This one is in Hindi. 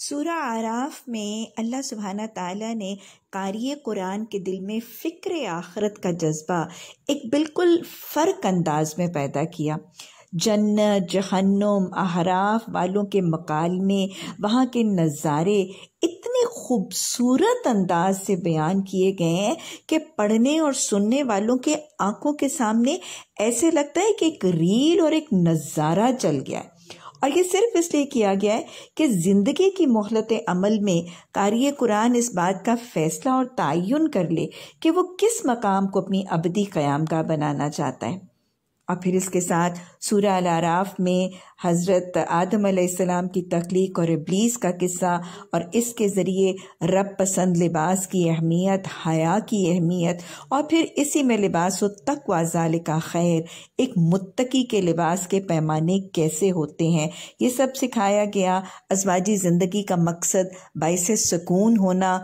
सूर्य आराफ में अल्लाह सुबहाना ताला ने कारी कुरान के दिल में फ़िक्र आखरत का जज्बा एक बिल्कुल फ़र्क अंदाज में पैदा किया जन्नत जहन्नम अहराफ वालों के मकालमे वहाँ के नज़ारे इतने खूबसूरत अंदाज से बयान किए गए हैं कि पढ़ने और सुनने वालों के आंखों के सामने ऐसे लगता है कि एक रील और एक नज़ारा चल गया है और ये सिर्फ इसलिए किया गया है कि ज़िंदगी की मोहलत अमल में कारी कुरान इस बात का फ़ैसला और तयन कर ले कि वो किस मकाम को अपनी अबदी क़्याम का बनाना चाहता है और फिर इसके साथ सूर्य आराफ में हज़रत आदम आदम की तख्लीक और इब्लीस का किस्सा और इसके ज़रिए रब पसंद लिबास की अहमियत हया की अहमियत और फिर इसी में लिबास तक वाजाल का खैर एक मुत्तकी के लिबास के पैमाने कैसे होते हैं ये सब सिखाया गया अजवाजी ज़िंदगी का मकसद बाईस सुकून होना